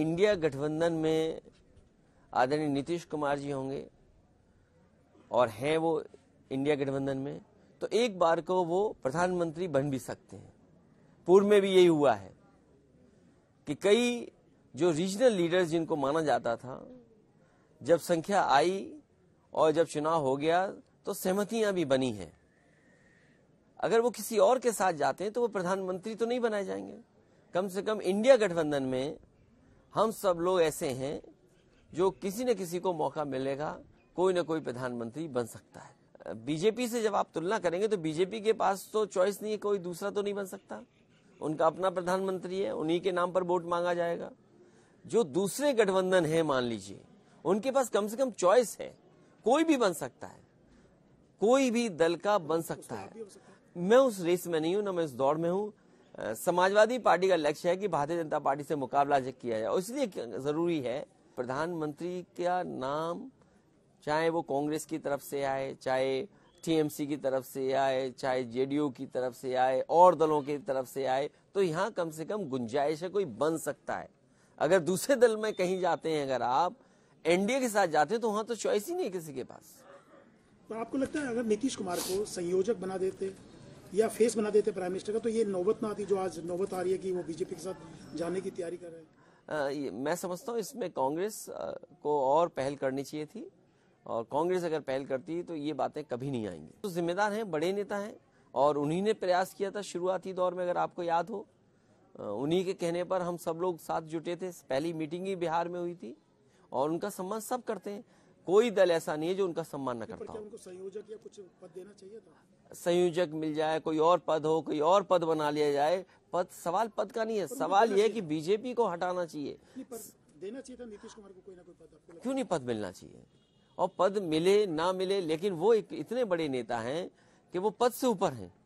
India गठबंधन में आदरणीय नीतीश कुमार जी होंगे और हैं वो इंडिया गठबंधन में तो एक बार को वो प्रधानमंत्री बन भी सकते हैं पूर्व में भी यही हुआ है कि कई जो रीजनल लीडर्स जिनको माना जाता था जब संख्या आई और जब चुनाव हो गया तो सहमतियां भी बनी हैं अगर वो किसी और के साथ जाते हैं तो वो प्रधानमंत्री तो नहीं बनाए जाएंगे कम से कम इंडिया गठबंधन में हम सब लोग ऐसे हैं जो किसी न किसी को मौका मिलेगा कोई ना कोई प्रधानमंत्री बन सकता है बीजेपी से जब आप तुलना करेंगे तो बीजेपी के पास तो चॉइस नहीं है कोई दूसरा तो नहीं बन सकता उनका अपना प्रधानमंत्री है उन्हीं के नाम पर वोट मांगा जाएगा जो दूसरे गठबंधन है मान लीजिए उनके पास कम से कम चॉइस है कोई भी बन सकता है कोई भी दल का बन सकता है मैं उस रेस में नहीं हूं ना मैं इस दौड़ में हूं समाजवादी पार्टी का लक्ष्य है कि भारतीय जनता पार्टी से मुकाबला किया जाए इसलिए जरूरी है प्रधानमंत्री का नाम चाहे वो कांग्रेस की तरफ से आए चाहे टीएमसी की तरफ से आए चाहे जेडीयू की तरफ से आए और दलों की तरफ से आए तो यहाँ कम से कम गुंजाइश है कोई बन सकता है अगर दूसरे दल में कहीं जाते हैं अगर आप एनडीए के साथ जाते हैं तो वहां तो चॉइस ही नहीं है किसी के पास तो आपको लगता है अगर नीतीश कुमार को संयोजक बना देते या फेस बना देते प्राइम मिनिस्टर का तो ये नौबत ना आती जो आज नौबत आ रही है कि वो बीजेपी के साथ जाने की तैयारी कर रहे हैं मैं समझता हूँ इसमें कांग्रेस को और पहल करनी चाहिए थी और कांग्रेस अगर पहल करती तो ये बातें कभी नहीं आएंगी तो जिम्मेदार हैं बड़े नेता हैं और उन्हीं ने प्रयास किया था शुरुआती दौर में अगर आपको याद हो उन्हीं के कहने पर हम सब लोग साथ जुटे थे पहली मीटिंग ही बिहार में हुई थी और उनका सम्मान सब करते हैं कोई दल ऐसा नहीं है जो उनका सम्मान न करता संयोजक या कुछ पद देना चाहिए था तो? संयोजक मिल जाए कोई और पद हो कोई और पद बना लिया जाए पद सवाल पद का नहीं है सवाल यह कि बीजेपी को हटाना चाहिए देना चाहिए था नीतीश कुमार को कोई ना कोई पद क्यों नहीं पद मिलना चाहिए और पद मिले ना मिले लेकिन वो एक इतने बड़े नेता हैं कि वो पद से ऊपर हैं